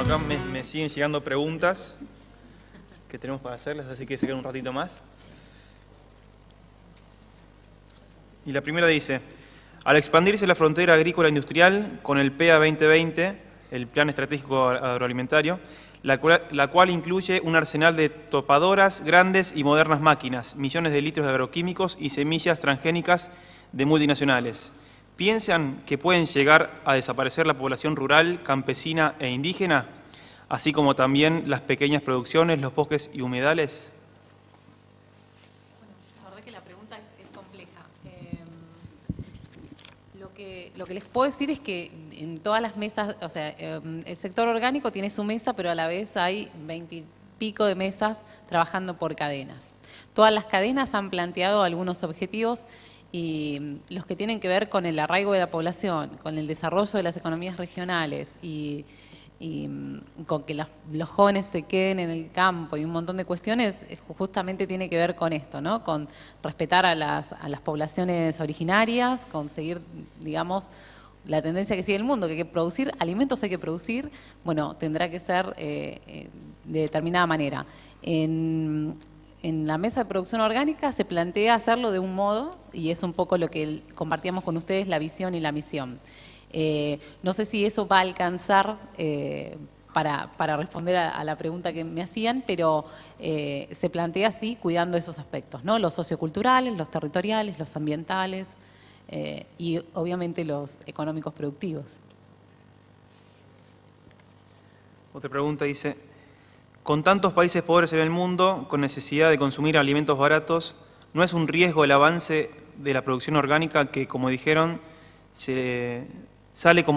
acá me, siguen llegando preguntas que tenemos para hacerles, así que se quedan un ratito más. Y la primera dice, al expandirse la frontera agrícola industrial con el PA 2020, el Plan Estratégico Agroalimentario, la cual incluye un arsenal de topadoras, grandes y modernas máquinas, millones de litros de agroquímicos y semillas transgénicas de multinacionales. ¿Piensan que pueden llegar a desaparecer la población rural, campesina e indígena, así como también las pequeñas producciones, los bosques y humedales? la verdad que la pregunta es, compleja. Em, lo, que, les puedo decir es que en todas las mesas, o sea, em, el sector orgánico tiene su mesa, pero a la vez hay veintipico pico de mesas trabajando por cadenas. Todas las cadenas han planteado algunos objetivos y mm, los que tienen que ver con el arraigo de la población, con el desarrollo de las economías regionales y, mm, con que los, jóvenes se queden en el campo y un montón de cuestiones, eh, justamente tiene que ver con esto, ¿no? Con respetar a las, poblaciones originarias, conseguir, digamos, la tendencia que sigue el mundo, que hay que producir alimentos, hay que producir, bueno, tendrá que ser eh, eh, de determinada manera en la mesa de producción orgánica se plantea hacerlo de un modo, y es un poco lo que compartíamos con ustedes, la visión y la misión. Eh, no sé si eso va a alcanzar eh, para, responder a, la pregunta que me hacían, pero eh, se plantea así, cuidando esos aspectos, ¿no? Los socioculturales, los territoriales, los ambientales y obviamente los económicos productivos. Otra pregunta dice, con tantos países pobres en el mundo, con necesidad de consumir alimentos baratos, no es un riesgo el avance de la producción orgánica que, como dijeron, sale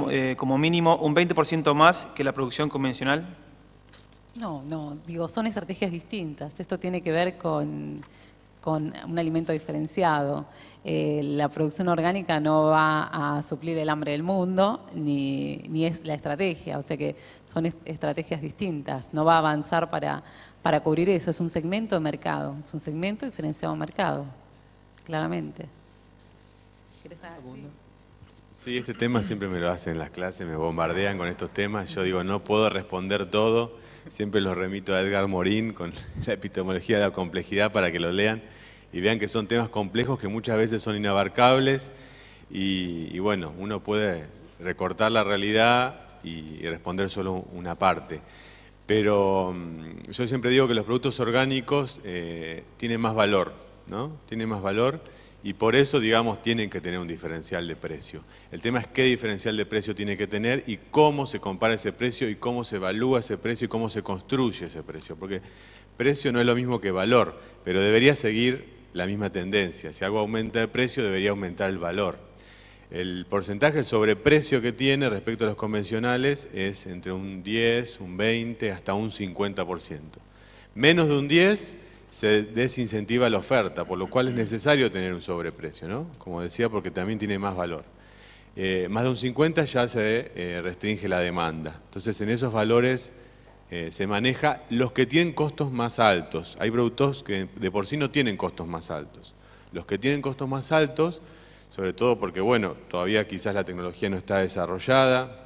eh, como mínimo un 20% más que la producción convencional? No, no, digo, son estrategias distintas. Esto tiene que ver con con un alimento diferenciado. Eh, la producción orgánica no va a suplir el hambre del mundo, ni, ni es la estrategia, o sea que son estrategias distintas, no va a avanzar para, para cubrir eso, es un segmento de mercado, es un segmento diferenciado de mercado, claramente. ¿Quieres Sí, este tema siempre me lo hacen en las clases, me bombardean con estos temas. Yo digo, no puedo responder todo. Siempre los remito a Edgar Morín con la epistemología de la complejidad para que lo lean y vean que son temas complejos que muchas veces son inabarcables. Y, bueno, uno puede recortar la realidad y, responder solo una parte. Pero mm, yo siempre digo que los productos orgánicos eh, tienen más valor, ¿no? Tienen más valor y por eso, digamos, tienen que tener un diferencial de precio. El tema es qué diferencial de precio tiene que tener y cómo se compara ese precio y cómo se evalúa ese precio y cómo se construye ese precio. Porque precio no es lo mismo que valor, pero debería seguir la misma tendencia. Si algo aumenta de precio, debería aumentar el valor. El porcentaje, el sobreprecio que tiene respecto a los convencionales es entre un 10, un 20, hasta un 50%. Menos de un 10 se desincentiva la oferta, por lo cual es necesario tener un sobreprecio, ¿no? Como decía, porque también tiene más valor. Eh, más de un 50 ya se eh, restringe la demanda. Entonces, en esos valores eh, se maneja los que tienen costos más altos. Hay productos que de por sí no tienen costos más altos. Los que tienen costos más altos, sobre todo porque, bueno, todavía quizás la tecnología no está desarrollada,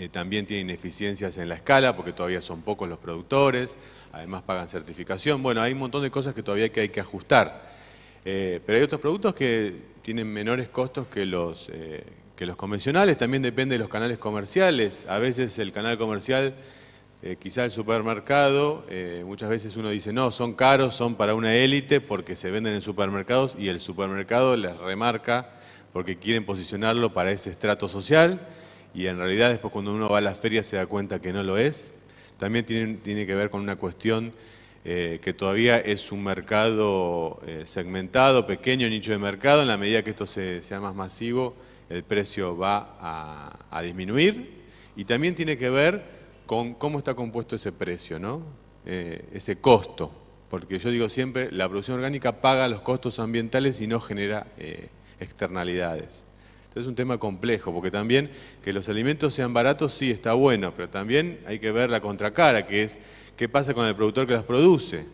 eh, también tiene ineficiencias en la escala porque todavía son pocos los productores, además pagan certificación. Bueno, hay un montón de cosas que todavía hay que, hay que ajustar. Eh, pero hay otros productos que tienen menores costos que los, eh, que los convencionales, también depende de los canales comerciales. A veces el canal comercial, quizá el supermercado, muchas veces uno dice, no, son caros, son para una élite porque se venden en supermercados y el supermercado les remarca porque quieren posicionarlo para ese estrato social y en realidad después cuando uno va a las ferias se da cuenta que no lo es. También tiene, que ver con una cuestión eh, que todavía es un mercado eh, segmentado, pequeño nicho de mercado, en la medida que esto sea más masivo, el precio va a, disminuir y también tiene que ver con cómo está compuesto ese precio, ¿no? Eh, ese costo, porque yo digo siempre, la producción orgánica paga los costos ambientales y no genera externalidades. Entonces es un tema complejo, porque también que los alimentos sean baratos sí está bueno, pero también hay que ver la contracara, que es qué pasa con el productor que las produce,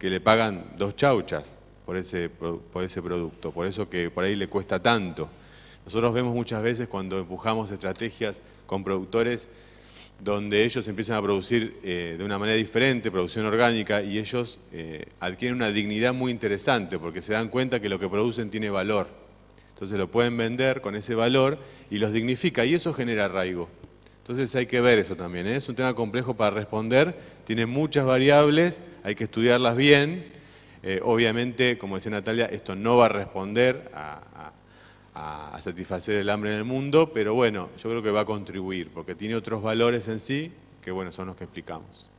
que le pagan dos chauchas por ese, producto, por eso que por ahí le cuesta tanto. Nosotros vemos muchas veces cuando empujamos estrategias con productores donde ellos empiezan a producir eh, de una manera diferente, producción orgánica, y ellos eh, adquieren una dignidad muy interesante porque se dan cuenta que lo que producen tiene valor. Entonces lo pueden vender con ese valor y los dignifica y eso genera arraigo. Entonces hay que ver eso también. ¿eh? Es un tema complejo para responder, tiene muchas variables, hay que estudiarlas bien. Eh, obviamente, como decía Natalia, esto no va a responder a, a, satisfacer el hambre en el mundo, pero bueno, yo creo que va a contribuir porque tiene otros valores en sí que bueno, son los que explicamos.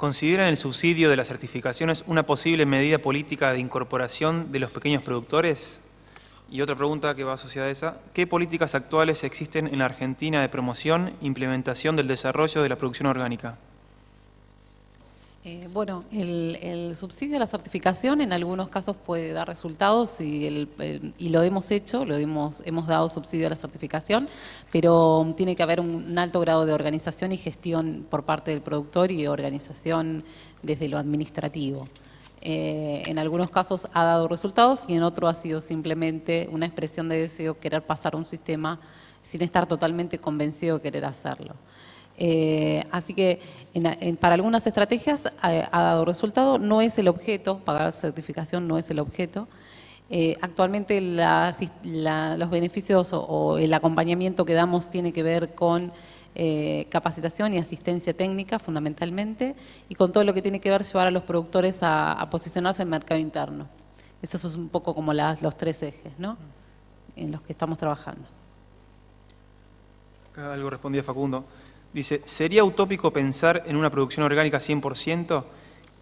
¿Consideran el subsidio de las certificaciones una posible medida política de incorporación de los pequeños productores? Y otra pregunta que va asociada a esa, ¿qué políticas actuales existen en la Argentina de promoción, e implementación del desarrollo de la producción orgánica? Eh, bueno, el, subsidio a la certificación en algunos casos puede dar resultados y, lo hemos hecho, lo hemos, hemos dado subsidio a la certificación, pero tiene que haber un, alto grado de organización y gestión por parte del productor y organización desde lo administrativo. Eh, en algunos casos ha dado resultados y en otros ha sido simplemente una expresión de deseo querer pasar un sistema sin estar totalmente convencido de querer hacerlo. Eh, así que para algunas estrategias eh, ha, dado resultado, no es el objeto, pagar certificación no es el objeto. Eh, actualmente los beneficios o, el acompañamiento que damos tiene que ver con capacitación y asistencia técnica fundamentalmente y con todo lo que tiene que ver llevar a los productores a, posicionarse en el mercado interno. Esos son un poco como las, los tres ejes en los que estamos trabajando. Acá algo respondía Facundo. Dice, ¿sería utópico pensar en una producción orgánica 100%?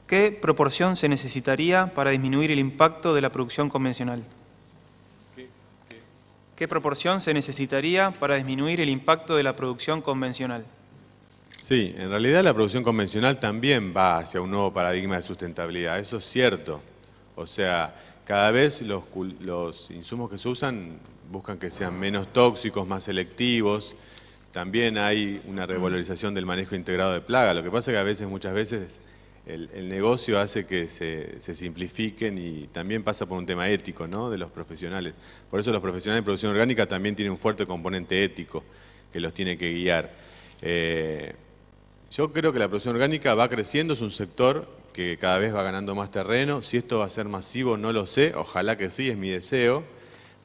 ¿Qué proporción se necesitaría para disminuir el impacto de la producción convencional? ¿Qué, qué? proporción se necesitaría para disminuir el impacto de la producción convencional? Sí, en realidad la producción convencional también va hacia un nuevo paradigma de sustentabilidad, eso es cierto. O sea, cada vez los, los insumos que se usan buscan que sean menos tóxicos, más selectivos, también hay una revalorización del manejo integrado de plaga. Lo que pasa es que a veces, muchas veces, el, negocio hace que se, simplifiquen y también pasa por un tema ético ¿no? de los profesionales. Por eso los profesionales de producción orgánica también tienen un fuerte componente ético que los tiene que guiar. Eh, yo creo que la producción orgánica va creciendo, es un sector que cada vez va ganando más terreno. Si esto va a ser masivo no lo sé, ojalá que sí, es mi deseo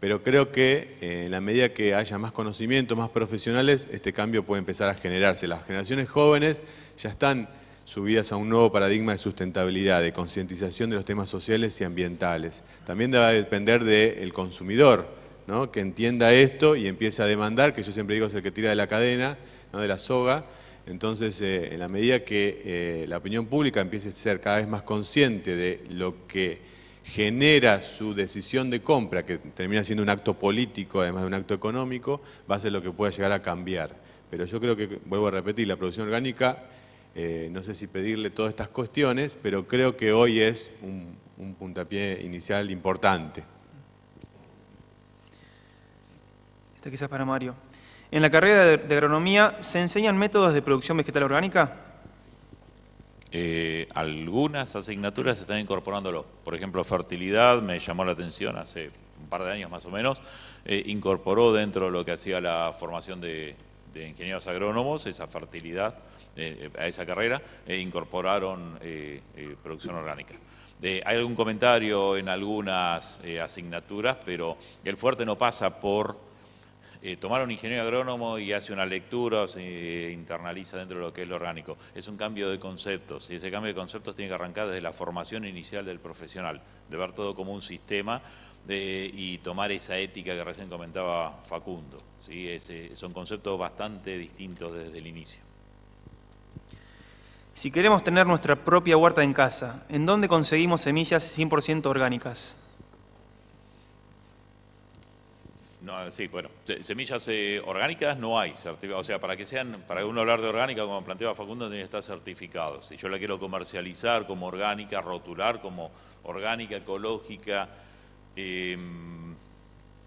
pero creo que eh, en la medida que haya más conocimiento, más profesionales, este cambio puede empezar a generarse. Las generaciones jóvenes ya están subidas a un nuevo paradigma de sustentabilidad, de concientización de los temas sociales y ambientales. También debe depender del consumidor, que entienda esto y empiece a demandar, que yo siempre digo es el que tira de la cadena, ¿no? de la soga. Entonces, eh, en la medida que eh, la opinión pública empiece a ser cada vez más consciente de lo que genera su decisión de compra, que termina siendo un acto político además de un acto económico, va a ser lo que pueda llegar a cambiar. Pero yo creo que, vuelvo a repetir, la producción orgánica, eh, no sé si pedirle todas estas cuestiones, pero creo que hoy es un puntapié inicial importante. Esta quizás para Mario. En la carrera de agronomía, ¿se enseñan métodos de producción vegetal orgánica? Eh, algunas asignaturas están incorporándolo. Por ejemplo, fertilidad me llamó la atención hace un par de años más o menos, eh, incorporó dentro de lo que hacía la formación de, ingenieros agrónomos, esa fertilidad, eh, a esa carrera, e incorporaron producción orgánica. hay algún comentario en algunas asignaturas, pero el fuerte no pasa por eh, tomar un ingeniero agrónomo y hace una lectura o se internaliza dentro de lo que es lo orgánico. Es un cambio de conceptos y ese cambio de conceptos tiene que arrancar desde la formación inicial del profesional, de ver todo como un sistema eh, y tomar esa ética que recién comentaba Facundo. ¿sí? son conceptos bastante distintos desde el inicio. Si queremos tener nuestra propia huerta en casa, ¿en dónde conseguimos semillas 100% orgánicas? No, sí, bueno, semillas eh, orgánicas no hay, o sea, para que sean, para uno hablar de orgánica, como planteaba Facundo, tiene que estar certificado. Si yo la quiero comercializar como orgánica, rotular como orgánica, ecológica, em,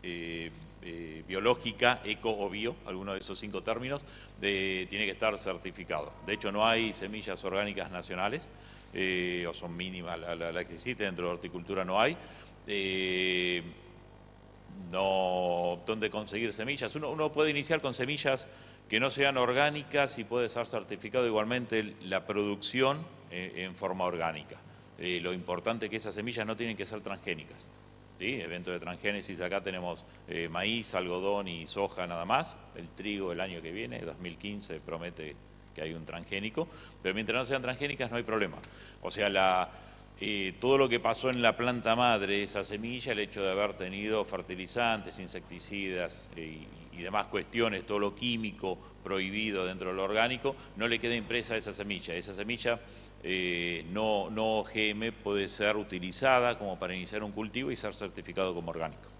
eh, eh, biológica, eco o bio, alguno de esos cinco términos, tiene que estar certificado. De hecho, no hay semillas orgánicas nacionales, o son mínimas, la, que existe dentro de horticultura no hay no, dónde conseguir semillas. Uno, puede iniciar con semillas que no sean orgánicas y puede ser certificado igualmente la producción eh, en, forma orgánica. Eh, lo importante es que esas semillas no tienen que ser transgénicas. ¿sí? Evento de transgénesis, acá tenemos eh, maíz, algodón y soja nada más. El trigo el año que viene, 2015, promete que hay un transgénico. Pero mientras no sean transgénicas no hay problema. O sea, la, todo lo que pasó en la planta madre, esa semilla, el hecho de haber tenido fertilizantes, insecticidas eh, y, demás cuestiones, todo lo químico prohibido dentro de lo orgánico, no le queda impresa a esa semilla. Esa semilla eh, no, no OGM puede ser utilizada como para iniciar un cultivo y ser certificado como orgánico.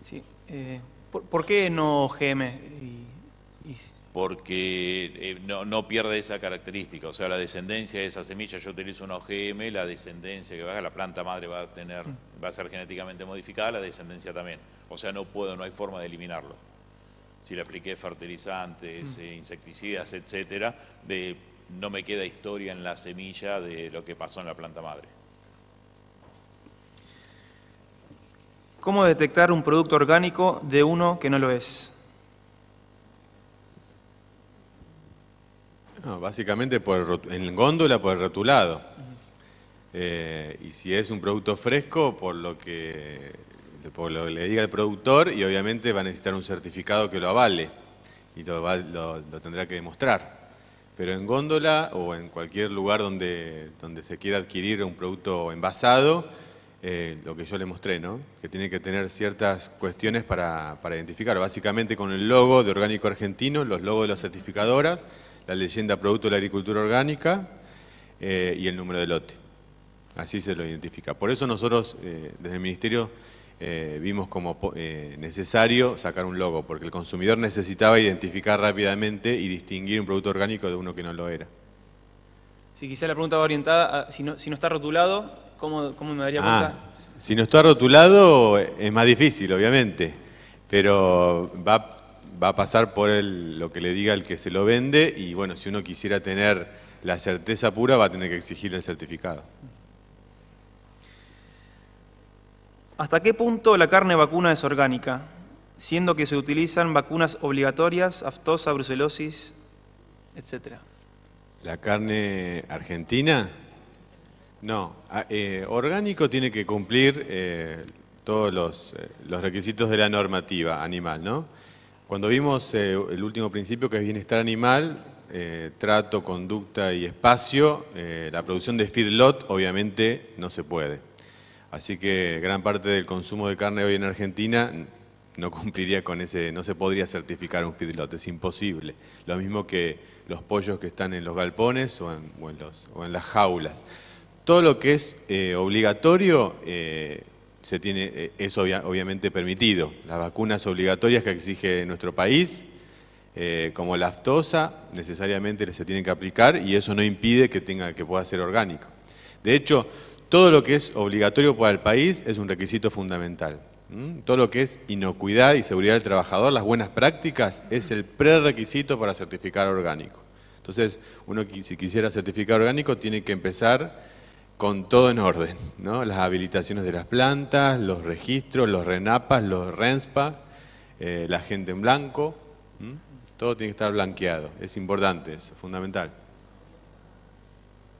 Sí. Eh, ¿por, qué no OGM? porque eh, no, no, pierde esa característica, o sea, la descendencia de esa semilla, yo utilizo una OGM, la descendencia que va a la planta madre va a tener, va a ser genéticamente modificada, la descendencia también, o sea, no puedo, no hay forma de eliminarlo. Si le apliqué fertilizantes, mm. eh, insecticidas, etcétera, no me queda historia en la semilla de lo que pasó en la planta madre. ¿Cómo detectar un producto orgánico de uno que no lo es? básicamente por el, en góndola por el rotulado. Eh, y si es un producto fresco, por lo que le diga el productor y obviamente va a necesitar un certificado que lo avale y lo, lo, tendrá que demostrar. Pero en góndola o en cualquier lugar donde, se quiera adquirir un producto envasado, eh, lo que yo le mostré, ¿no? que tiene que tener ciertas cuestiones para, para identificar. Básicamente con el logo de Orgánico Argentino, los logos de las certificadoras, la leyenda Producto de la Agricultura Orgánica eh, y el número de lote. Así se lo identifica. Por eso nosotros eh, desde el Ministerio eh, vimos como necesario sacar un logo, porque el consumidor necesitaba identificar rápidamente y distinguir un producto orgánico de uno que no lo era. Sí, quizá la pregunta va orientada si no, si no está rotulado, ¿cómo, me daría ah, cuenta? si no está rotulado es más difícil, obviamente, pero va va a pasar por el, lo que le diga el que se lo vende y bueno, si uno quisiera tener la certeza pura va a tener que exigir el certificado. ¿Hasta qué punto la carne vacuna es orgánica? Siendo que se utilizan vacunas obligatorias, aftosa, brucelosis, etc. ¿La carne argentina? No, ah, eh, orgánico tiene que cumplir eh, todos eh, los requisitos de la normativa animal, ¿no? Cuando vimos eh, el último principio, que es bienestar animal, eh, trato, conducta y espacio, eh, la producción de feedlot obviamente no se puede. Así que gran parte del consumo de carne hoy en Argentina no cumpliría con ese, no se podría certificar un feedlot, es imposible. Lo mismo que los pollos que están en los galpones o en, las jaulas. Todo lo que es obligatorio se tiene, eh, eso obviamente permitido. Las vacunas obligatorias que exige nuestro país, eh, como la aftosa, necesariamente se tienen que aplicar y eso no impide que, tenga, que pueda ser orgánico. De hecho, todo lo que es obligatorio para el país es un requisito fundamental. Todo lo que es inocuidad y seguridad del trabajador, las buenas prácticas, es el prerequisito para certificar orgánico. Entonces, uno si quisiera certificar orgánico tiene que empezar con todo en orden, las habilitaciones de las plantas, los registros, los RENAPAS, los RENSPA, eh, la gente en blanco, todo tiene que estar blanqueado, es importante, es fundamental.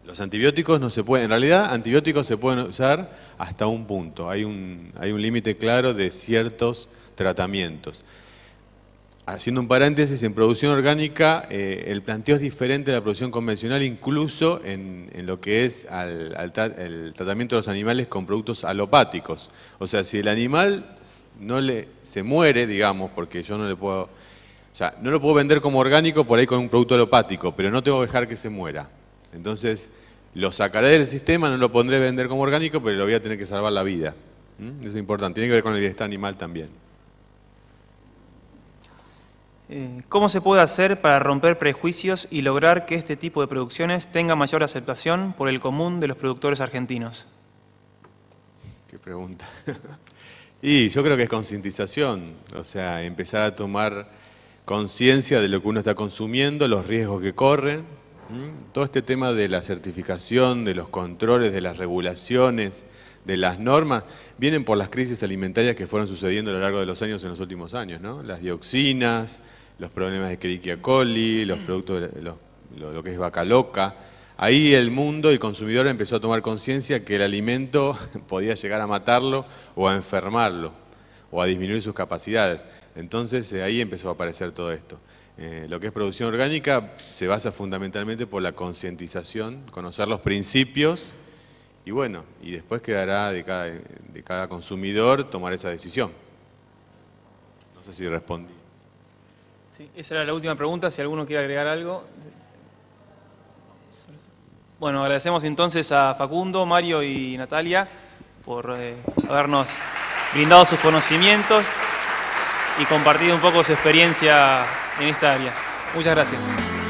Los antibióticos no se pueden, en realidad antibióticos se pueden usar hasta un punto, hay un, hay un límite claro de ciertos tratamientos. Haciendo un paréntesis, en producción orgánica eh, el planteo es diferente a la producción convencional, incluso en, lo que es el tratamiento de los animales con productos alopáticos. O sea, si el animal no le, se muere, digamos, porque yo no le puedo... O sea, no lo puedo vender como orgánico por ahí con un producto alopático, pero no tengo que dejar que se muera. Entonces, lo sacaré del sistema, no lo pondré a vender como orgánico, pero lo voy a tener que salvar la vida. ¿Mm? Eso es importante, tiene que ver con el bienestar animal también. Eh, ¿Cómo se puede hacer para romper prejuicios y lograr que este tipo de producciones tenga mayor aceptación por el común de los productores argentinos? Qué pregunta. y yo creo que es concientización, o sea, empezar a tomar conciencia de lo que uno está consumiendo, los riesgos que corren, todo este tema de la certificación, de los controles, de las regulaciones, de las normas, vienen por las crisis alimentarias que fueron sucediendo a lo largo de los años en los últimos años, ¿no? Las dioxinas, los problemas de Escherichia los productos, lo, que es vaca loca. Ahí el mundo, el consumidor empezó a tomar conciencia que el alimento podía llegar a matarlo o a enfermarlo o a disminuir sus capacidades. Entonces eh, ahí empezó a aparecer todo esto. Eh, lo que es producción orgánica se basa fundamentalmente por la concientización, conocer los principios y bueno, y después quedará de cada, de cada consumidor tomar esa decisión. No sé si respondí. esa era la última pregunta, si alguno quiere agregar algo. Bueno, agradecemos entonces a Facundo, Mario y Natalia por eh, habernos brindado sus conocimientos y compartido un poco su experiencia en esta área. Muchas gracias.